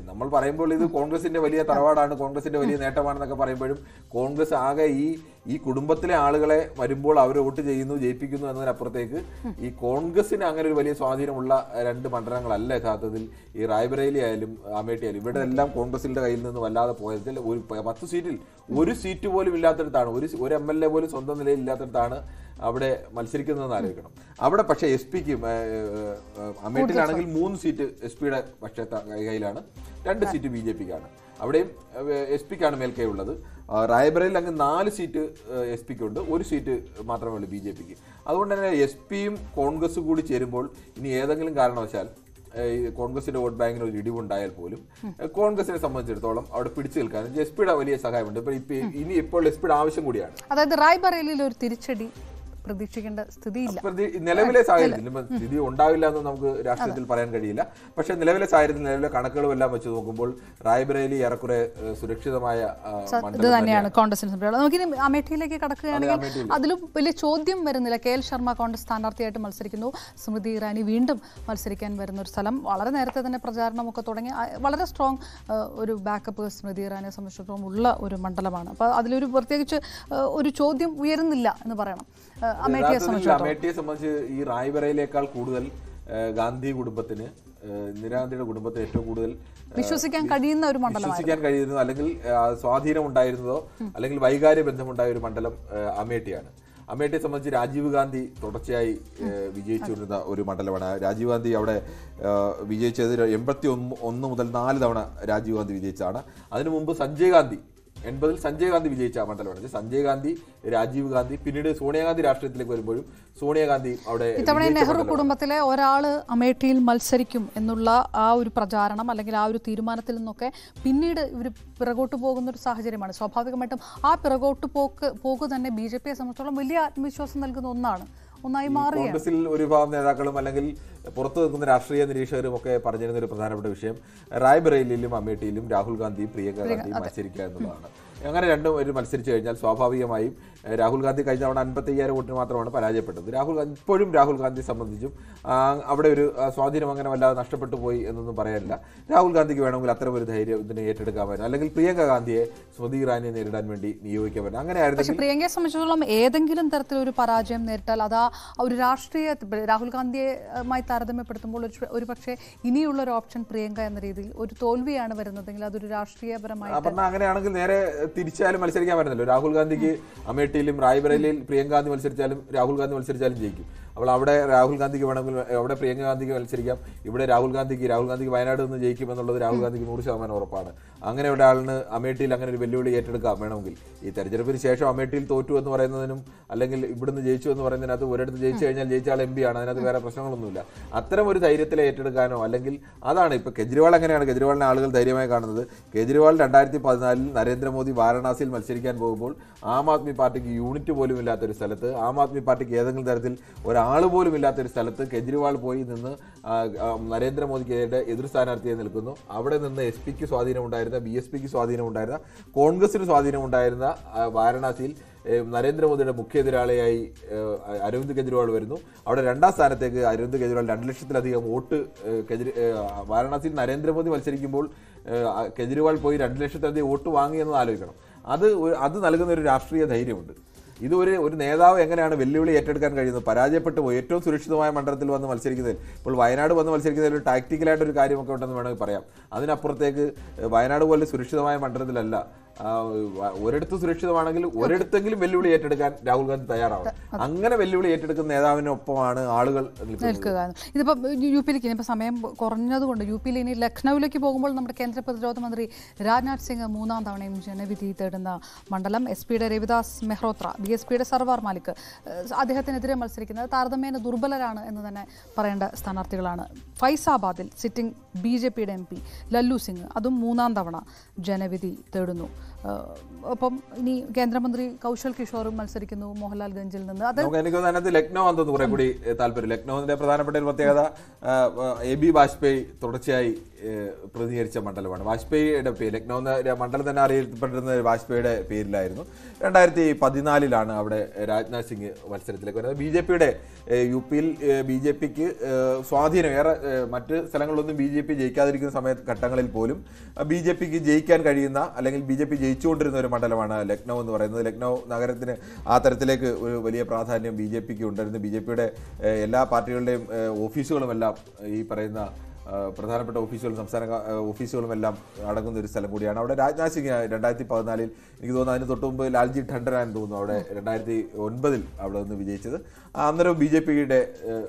S1: നമ്മൾ പറയുമ്പോൾ ഇത് കോൺഗ്രസിന്റെ വലിയ തറവാടാണ് കോൺഗ്രസിന്റെ വലിയ നേട്ടമാണെന്നൊക്കെ പറയുമ്പോഴും കോൺഗ്രസ് ആകെ ഈ ഈ കുടുംബത്തിലെ ആളുകളെ വരുമ്പോൾ അവർ വോട്ട് ചെയ്യുന്നു ജയിപ്പിക്കുന്നു എന്നതിനപ്പുറത്തേക്ക് ഈ കോൺഗ്രസിന് അങ്ങനെ ഒരു വലിയ സ്വാധീനമുള്ള രണ്ട് മണ്ഡലങ്ങളല്ല യഥാർത്ഥത്തിൽ ഈ റായ്ബറേലി ആയാലും അമേഠി ആയാലും ഇവിടെ എല്ലാം കോൺഗ്രസിന്റെ കയ്യിൽ നിന്ന് വല്ലാതെ പോയതിൽ ഒരു പത്ത് സീറ്റിൽ ഒരു സീറ്റ് പോലും ഇല്ലാത്തടത്താണ് ഒരു ഒരു എം എൽ എ പോലും സ്വന്തം നിലയിൽ ഇല്ലാത്തടത്താണ് അവിടെ മത്സരിക്കുന്നതെന്ന് ആലോചിക്കണം അവിടെ പക്ഷേ എസ് പിക്ക് അമേഠിയിലാണെങ്കിൽ മൂന്ന് സീറ്റ് എസ് പിയുടെ പക്ഷേ കയ്യിലാണ് രണ്ട് സീറ്റ് ബി ജെ പിക്കാണ് അവിടെയും എസ് പിക്കാണ് മേൽക്കൈ ഉള്ളത് റായബറയിൽ അങ്ങ് നാല് സീറ്റ് എസ് പിക്ക് ഉണ്ട് ഒരു സീറ്റ് മാത്രമേ ഉള്ളൂ ബി ജെ പിക്ക് അതുകൊണ്ട് തന്നെ എസ് പിയും കോൺഗ്രസ് കൂടി ചേരുമ്പോൾ ഇനി ഏതെങ്കിലും കാരണവശാൽ കോൺഗ്രസിന്റെ വോട്ട് ബാങ്കിന് ഒരു ഇടിവുണ്ടായാൽ പോലും കോൺഗ്രസിനെ സംബന്ധിച്ചിടത്തോളം അവിടെ പിടിച്ചു നിൽക്കാനും എസ് പിയുടെ വലിയ സഹായമുണ്ട് ഇനി ഇപ്പോൾ എസ് പിയുടെ ആവശ്യം കൂടിയാണ്
S2: അതായത് റായ്ബറേലിയിൽ ഒരു തിരിച്ചടി പ്രതീക്ഷിക്കേണ്ട സ്ഥിതിയില്ല നിലവിലെ സാഹചര്യത്തിൽ
S1: സ്ഥിതി ഉണ്ടാവില്ല എന്ന് നമുക്ക് രാഷ്ട്രീയത്തിൽ പറയാൻ കഴിയില്ല പക്ഷേ നിലവിലെ സാഹചര്യത്തിൽ നിലവിലെ കണക്കുകളും എല്ലാം വെച്ച് നോക്കുമ്പോൾ റായ്ബറേലി ഏറെക്കുറെ സുരക്ഷിതമായ ഇത് തന്നെയാണ്
S2: കോൺഗ്രസിനെ നമുക്ക് നമുക്കിനി അമേഠിയിലേക്ക് കടക്കുകയാണെങ്കിൽ അതിലും വലിയ ചോദ്യം വരുന്നില്ല കെ എൽ ശർമ്മ കോൺഗ്രസ് സ്ഥാനാർത്ഥിയായിട്ട് മത്സരിക്കുന്നു സ്മൃതി ഇറാനി വീണ്ടും മത്സരിക്കാൻ വരുന്ന ഒരു സ്ഥലം വളരെ നേരത്തെ തന്നെ പ്രചാരണമൊക്കെ തുടങ്ങി വളരെ സ്ട്രോങ് ഒരു ബാക്കപ്പ് സ്മൃതി ഇറാനിയെ സംബന്ധിച്ചിടത്തോളം ഉള്ള ഒരു മണ്ഡലമാണ് അപ്പോൾ അതിലൊരു പ്രത്യേകിച്ച് ഒരു ചോദ്യം ഉയരുന്നില്ല എന്ന് പറയണം അമേഠിയെ
S1: സംബന്ധിച്ച് ഈ റായ്ബറയിലേക്കാൾ കൂടുതൽ ഗാന്ധി കുടുംബത്തിന് ഇന്ദിരാഗാന്ധിയുടെ കുടുംബത്തിന് ഏറ്റവും കൂടുതൽ വിശ്വസിക്കാൻ
S2: കഴിയുന്ന ഒരു മണ്ഡലം വിശ്വസിക്കാൻ
S1: കഴിയുന്നതോ അല്ലെങ്കിൽ സ്വാധീനം ഉണ്ടായിരുന്നതോ അല്ലെങ്കിൽ വൈകാര്യ ബന്ധമുണ്ടായ ഒരു മണ്ഡലം അമേഠിയാണ് അമേഠിയെ സംബന്ധിച്ച് രാജീവ് ഗാന്ധി തുടർച്ചയായി വിജയിച്ചിരുന്ന ഒരു മണ്ഡലമാണ് രാജീവ് ഗാന്ധി അവിടെ വിജയിച്ചത് എൺപത്തി ഒന്ന് മുതൽ നാല് തവണ രാജീവ് ഗാന്ധി വിജയിച്ചതാണ് അതിനു മുമ്പ് സഞ്ജയ് ഗാന്ധി എൺപതിൽ സഞ്ജയ് ഗാന്ധി വിജയിച്ച മണ്ഡലമാണ് സഞ്ജയ് ഗാന്ധി രാജീവ് ഗാന്ധി പിന്നീട് സോണിയാഗാന്ധി രാഷ്ട്രീയത്തിലേക്ക് വരുമ്പോഴും സോണിയാഗാന്ധി അവിടെ ഇത്തവണ നെഹ്റു
S2: കുടുംബത്തിലെ ഒരാൾ അമേഠിയിൽ മത്സരിക്കും എന്നുള്ള ആ ഒരു പ്രചാരണം അല്ലെങ്കിൽ ആ ഒരു തീരുമാനത്തിൽ നിന്നൊക്കെ പിന്നീട് ഇവർ പിറകോട്ട് പോകുന്ന ഒരു സാഹചര്യമാണ് സ്വാഭാവികമായിട്ടും ആ പിറകോട്ട് പോക്ക് പോക്ക് തന്നെ ബി ജെ പിയെ സംബന്ധിച്ചോളം വലിയ ആത്മവിശ്വാസം നൽകുന്ന ഒന്നാണ് ഒന്നായി മാറി കോൺഗ്രസിൽ
S1: ഒരു വിഭാഗം നേതാക്കളും അല്ലെങ്കിൽ പുറത്തു നിൽക്കുന്ന രാഷ്ട്രീയ നിരീക്ഷകരും ഒക്കെ പറഞ്ഞിരുന്ന ഒരു പ്രധാനപ്പെട്ട വിഷയം റായ്ബറേലിയിലും അമേഠിയിലും രാഹുൽ ഗാന്ധിയും പ്രിയങ്ക ഗാന്ധിയും മത്സരിക്കുക എന്നുള്ളതാണ് അങ്ങനെ രണ്ടും ഒരു മത്സരിച്ചു കഴിഞ്ഞാൽ സ്വാഭാവികമായും രാഹുൽ ഗാന്ധി കഴിഞ്ഞ തവണ അൻപത്തയ്യായിരം വോട്ടിന് മാത്രമാണ് പരാജയപ്പെട്ടത് രാഹുൽ ഗാന്ധി ഇപ്പോഴും രാഹുൽ ഗാന്ധി സംബന്ധിച്ചും അവിടെ ഒരു സ്വാധീനം അങ്ങനെ വല്ലാതെ നഷ്ടപ്പെട്ടു പോയി എന്നൊന്നും പറയാനില്ല രാഹുൽ ഗാന്ധിക്ക് വേണമെങ്കിൽ അത്തരം ഒരു ധൈര്യം ഇതിനെ ഏറ്റെടുക്കാമായിരുന്നു അല്ലെങ്കിൽ പ്രിയങ്ക ഗാന്ധിയെ സ്മൃതി ഇറാനിയെ നേരിടാൻ വേണ്ടി നിയോഗിക്കാമായിരുന്നു പക്ഷേ
S2: പ്രിയങ്കയെ സംബന്ധിച്ചിടത്തോളം ഏതെങ്കിലും തരത്തിലൊരു പരാജയം നേരിട്ടാൽ അതാ ഒരു രാഷ്ട്രീയ രാഹുൽ ഗാന്ധിയുമായി താരതമ്യപ്പെടുത്തുമ്പോൾ ഒരു പക്ഷേ ഇനിയുള്ള ഒരു ഓപ്ഷൻ പ്രിയങ്ക എന്ന രീതിയിൽ ഒരു തോൽവിയാണ് വരുന്നതെങ്കിൽ അതൊരു രാഷ്ട്രീയപരമായി
S1: അങ്ങനെയാണെങ്കിൽ നേരെ തിരിച്ചാലും മത്സരിക്കാൻ പറ്റുന്നല്ലോ രാഹുൽ ഗാന്ധിക്ക് അമേ വയനാട്ടിലും റായ്ബറേലിയിൽ പ്രിയങ്കാന്ധി മത്സരിച്ചാലും രാഹുൽ ഗാന്ധി മത്സരിച്ചാലും ജയിക്കും അപ്പോൾ അവിടെ രാഹുൽ ഗാന്ധിക്ക് വേണമെങ്കിൽ അവിടെ പ്രിയങ്ക ഗാന്ധിക്ക് മത്സരിക്കാം ഇവിടെ രാഹുൽ ഗാന്ധിക്ക് രാഹുൽ ഗാന്ധിക്ക് വയനാട് നിന്ന് ജയിക്കുമെന്നുള്ളത് രാഹുൽ ഗാന്ധിക്ക് നൂറ് ശതമാനം ഉറപ്പാണ് അങ്ങനെ ഒരാളിന് അമേഠിയിൽ അങ്ങനെ ഒരു വെല്ലുവിളി ഏറ്റെടുക്കാം വേണമെങ്കിൽ ഈ തെരഞ്ഞെടുപ്പിന് ശേഷം അമേഠിയിൽ തോറ്റു എന്ന് പറയുന്നതിനും അല്ലെങ്കിൽ ഇവിടുന്ന് ജയിച്ചു എന്ന് പറയുന്നതിനകത്ത് ഒരിടത്ത് ജയിച്ചു കഴിഞ്ഞാൽ ജയിച്ച ആൾ എം പി ആണ് അതിനകത്ത് വേറെ പ്രശ്നങ്ങളൊന്നുമില്ല അത്തരം ഒരു ധൈര്യത്തിൽ ഏറ്റെടുക്കാനോ അല്ലെങ്കിൽ അതാണ് ഇപ്പോൾ കെജ്രിവാൾ എങ്ങനെയാണ് കെജ്രിവാളിനെ ആളുകൾ ധൈര്യമായി കാണുന്നത് കെജ്രിവാൾ രണ്ടായിരത്തി പതിനാലിൽ നരേന്ദ്രമോദി വാരണാസിയിൽ മത്സരിക്കാൻ പോകുമ്പോൾ ആം ആദ്മി പാർട്ടിക്ക് യൂണിറ്റ് പോലും ഇല്ലാത്തൊരു സ്ഥലത്ത് ആം ആദ്മി പാർട്ടിക്ക് ഏതെങ്കിലും തരത്തിൽ ഒരു ഒരാൾ പോലും ഇല്ലാത്തൊരു സ്ഥലത്ത് കെജ്രിവാൾ പോയി നിന്ന് നരേന്ദ്രമോദിക്കെതിരെ എതിർ സ്ഥാനാർത്ഥിയെ നിൽക്കുന്നു അവിടെ നിന്ന് എസ് പിക്ക് സ്വാധീനമുണ്ടായിരുന്ന ബി എസ് പിക്ക് സ്വാധീനമുണ്ടായിരുന്ന കോൺഗ്രസിന് സ്വാധീനമുണ്ടായിരുന്ന വാരണാസിയിൽ നരേന്ദ്രമോദിയുടെ മുഖ്യ എതിരാളിയായി അരവിന്ദ് കെജ്രിവാൾ വരുന്നു അവിടെ രണ്ടാം സ്ഥാനത്തേക്ക് അരവിന്ദ് കെജ്രിവാൾ രണ്ട് ലക്ഷത്തിലധികം വോട്ട് കെജ്രി വാരണാസിയിൽ നരേന്ദ്രമോദി മത്സരിക്കുമ്പോൾ കെജ്രിവാൾ പോയി രണ്ട് ലക്ഷത്തിലധികം വോട്ട് വാങ്ങി എന്നത് ആലോചിക്കണം അത് അത് നൽകുന്ന ഒരു രാഷ്ട്രീയ ധൈര്യമുണ്ട് ഇത് ഒരു ഒരു നേതാവ് എങ്ങനെയാണ് വെല്ലുവിളി ഏറ്റെടുക്കാൻ കഴിയുന്നത് പരാജയപ്പെട്ടു പോയി ഏറ്റവും സുരക്ഷിതമായ മണ്ഡലത്തിൽ വന്ന് മത്സരിക്കുന്നതിൽ ഇപ്പോൾ വയനാട് വന്ന് മത്സരിക്കുന്നതിൽ ഒരു ടാക്ടിക്കലായിട്ടൊരു കാര്യമൊക്കെ ഉണ്ടെന്ന് വേണമെങ്കിൽ പറയാം അതിനപ്പുറത്തേക്ക് വയനാട് പോലെ സുരക്ഷിതമായ മണ്ഡലത്തിലല്ല ഒരിടത്ത് സുരക്ഷിതമാണെങ്കിൽ ഒരിടത്തെങ്കിലും വെല്ലുവിളി ഏറ്റെടുക്കാൻ രാഹുൽ ഗാന്ധി തയ്യാറാവും അങ്ങനെ വെല്ലുവിളി ഏറ്റെടുക്കുന്ന നേതാവിനൊപ്പമാണ് ആളുകൾ നിൽക്കുക
S2: ഇതിപ്പോ യു പിയിലേക്ക് ഇനി സമയം കുറഞ്ഞതുകൊണ്ട് യു പിയിൽ ഇനി ലക്നൌവിലേക്ക് പോകുമ്പോൾ നമ്മുടെ കേന്ദ്ര പ്രതിരോധ മന്ത്രി രാജ്നാഥ് സിംഗ് മൂന്നാം തവണയും ജനവിധി തേടുന്ന മണ്ഡലം എസ് പിയുടെ രവിദാസ് മെഹ്റോത്ര ബി എസ് പിയുടെ സർവാർ മാലിക് അദ്ദേഹത്തിനെതിരെ മത്സരിക്കുന്നത് താരതമ്യേന ദുർബലരാണ് എന്ന് തന്നെ പറയേണ്ട സ്ഥാനാർത്ഥികളാണ് ഫൈസാബാദിൽ സിറ്റിംഗ് ബി ജെ പിയുടെ എം പി ലല്ലു സിംഗ് അതും മൂന്നാം തവണ ജനവിധി തേടുന്നു ഒപ്പം ഇനി കേന്ദ്രമന്ത്രി കൗശൽ കിഷോറും മത്സരിക്കുന്നു മോഹൻലാൽ ഗഞ്ചിൽ നിന്ന് അത്
S1: എനിക്ക് അതിനകത്ത് ലക്നോ വന്നത് കുറെ കൂടി താല്പര്യം ലക്നോവിന്റെ പ്രധാനപ്പെട്ട ഒരു പ്രത്യേകത എ ബി വാജ്പേയി തുടർച്ചയായി പ്രതികരിച്ച മണ്ഡലമാണ് വാജ്പേയിയുടെ പേര് ലക്നോ എന്ന മണ്ഡലം തന്നെ അറിയപ്പെട്ടിരുന്ന വാജ്പേയിയുടെ പേരിലായിരുന്നു രണ്ടായിരത്തി പതിനാലിലാണ് അവിടെ രാജ്നാഥ് സിംഗ് മത്സരത്തിലേക്ക് വരുന്നത് ബി ജെ പിയുടെ യു പിയിൽ ബി ജെ പിക്ക് സ്വാധീനം ഏറെ മറ്റ് സ്ഥലങ്ങളിലൊന്നും ബി ജെ പി ജയിക്കാതിരിക്കുന്ന സമയ ഘട്ടങ്ങളിൽ പോലും ബി ജെ പിക്ക് ജയിക്കാൻ കഴിയുന്ന അല്ലെങ്കിൽ ബി ജെ പി ജയിച്ചുകൊണ്ടിരുന്ന ഒരു മണ്ഡലമാണ് ലക്നൗ എന്ന് പറയുന്നത് ലക്നൗ നഗരത്തിന് ആ തരത്തിലേക്ക് ഒരു വലിയ പ്രാധാന്യം ബി ജെ പിക്ക് ഉണ്ടായിരുന്നു ബി ജെ പിയുടെ എല്ലാ പാർട്ടികളുടെയും ഓഫീസുകളുമെല്ലാം ഈ പറയുന്ന പ്രധാനപ്പെട്ട ഓഫീസുകളും സംസ്ഥാന ഓഫീസുകളും എല്ലാം അടങ്ങുന്ന ഒരു സ്ഥലം കൂടിയാണ് അവിടെ രാജ്നാഥ് സിംഗ് രണ്ടായിരത്തി പതിനാലിൽ എനിക്ക് തോന്നുന്നു അതിന് തൊട്ട് മുമ്പ് ലാൽജി ടണ്ടനാണെന്ന് തോന്നുന്നു അവിടെ രണ്ടായിരത്തി ഒൻപതിൽ അവിടെ നിന്ന് വിജയിച്ചത് അന്നേരം ബി ജെ പിയുടെ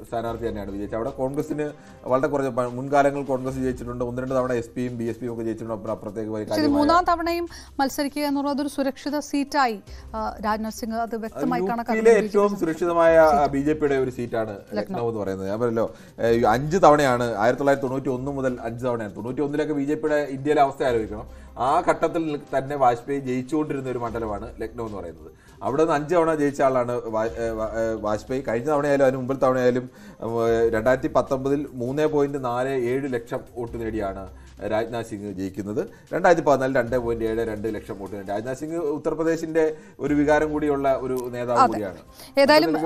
S1: സ്ഥാനാർത്ഥി തന്നെയാണ് വിജയിച്ചത് അവിടെ കോൺഗ്രസിന് വളരെ കുറച്ച് മുൻകാലങ്ങൾ കോൺഗ്രസ് ജയിച്ചിട്ടുണ്ട് ഒന്ന് രണ്ട് തവണ എസ് പിയും ബി എസ് പിയും ഒക്കെ ജയിച്ചിട്ടുണ്ട് അപ്പുറത്തേക്ക് മൂന്നാം
S2: തവണയും മത്സരിക്കുക എന്നുള്ളത് ഒരു സുരക്ഷിത സീറ്റായി രാജ്നാഥ് സിംഗ് അത് വ്യക്തമായി കണക്കാക്കി
S1: ഏറ്റവും സുരക്ഷിതമായ ബി ജെ പിയുടെ ഒരു സീറ്റാണ് ലക്നൗ എന്ന് പറയുന്നത് ഞാൻ പറയല്ലോ അഞ്ച് തവണയാണ് ആയിരത്തി തൊള്ളായിരത്തി തൊണ്ണൂറ്റി ഒന്ന് മുതൽ അഞ്ച് തവണയാണ് തൊണ്ണൂറ്റി ഒന്നിലൊക്കെ ബി ജെ പിയുടെ ഇന്ത്യയിലെ അവസ്ഥ ആലോചിക്കണം ആ ഘട്ടത്തിൽ തന്നെ വാജ്പേയി ജയിച്ചുകൊണ്ടിരുന്ന ഒരു മണ്ഡലമാണ് ലക്നൗ എന്ന് പറയുന്നത് അവിടെ നിന്ന് അഞ്ച് തവണ ജയിച്ച ആളാണ് വാജ്പേയി കഴിഞ്ഞ തവണയായാലും അതിന് മുമ്പിൽ തവണയായാലും രണ്ടായിരത്തി പത്തൊമ്പതിൽ മൂന്ന് പോയിന്റ് നാല് ഏഴ് ലക്ഷം വോട്ട് നേടിയാണ് രാജ്നാഥ് സിംഗ് ജയിക്കുന്നത് രണ്ടായിരത്തി പതിനാലിൽ രണ്ട് പോയിന്റ് ഏഴ് രണ്ട് ലക്ഷം വോട്ട് രാജ്നാഥ് സിംഗ് ഉത്തർപ്രദേശിന്റെ ഒരു വികാരം കൂടിയുള്ള ഒരു നേതാവ് കൂടിയാണ് ഏതായാലും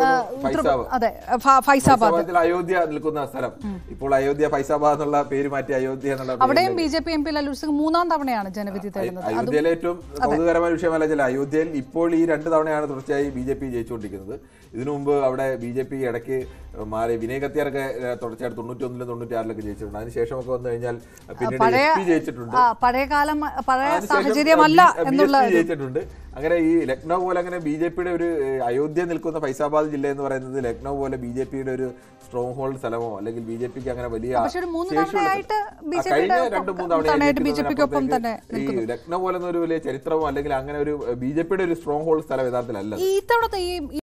S1: അയോധ്യ നിൽക്കുന്ന സ്ഥലം ഇപ്പോൾ അയോധ്യ ഫൈസാബാദ് എന്നുള്ള പേര് മാറ്റി അയോധ്യ എന്നുള്ള അവിടെയും B
S2: J P M P Lallu Singh മൂന്നാം തവണയാണ് ജനവിധി
S1: അയോധ്യയിലെ ഏറ്റവും കൗതുകരമായ വിഷയമല്ല ചില അയോധ്യയിൽ ഇപ്പോൾ ഈ രണ്ട് തവണയാണ് തുടർച്ചയായി ബി ജെ പി ജയിച്ചുകൊണ്ടിരിക്കുന്നത് ഇതിനു മുമ്പ് അവിടെ ബി ജെ പി ഇടയ്ക്ക് മാറി വിനയ് കത്തിയാറൊക്കെ തുടർച്ചയായിട്ട് തൊണ്ണൂറ്റി ഒന്നിലും തൊണ്ണൂറ്റി ആറിലൊക്കെ ജയിച്ചിട്ടുണ്ട് അതിനുശേഷമൊക്കെ വന്നു കഴിഞ്ഞാൽ പിന്നീട് പഴയ
S2: പഴയകാലം പഴയ സാഹചര്യമല്ല എന്നുള്ള
S1: ജയിച്ചിട്ടുണ്ട് അങ്ങനെ ഈ ലക്നൗ പോലെ അങ്ങനെ ബി ജെ പിയുടെ ഒരു അയോധ്യ നിൽക്കുന്ന ഫൈസാബാദ് ജില്ല എന്ന് പറയുന്നത് ലക്നൗ പോലെ ബി ജെ പിയുടെ ഒരു സ്ട്രോങ് ഹോൾഡ് സ്ഥലമോ അല്ലെങ്കിൽ ബി ജെ പിക്ക് അങ്ങനെ വലിയ ഈ ലക്നൗ പോലെ ഒരു വലിയ ചരിത്രമോ അല്ലെങ്കിൽ അങ്ങനെ ഒരു ബി ജെ പിയുടെ ഒരു സ്ട്രോങ് ഹോൾഡ് സ്ഥലം
S2: യഥാർത്ഥത്തിലല്ല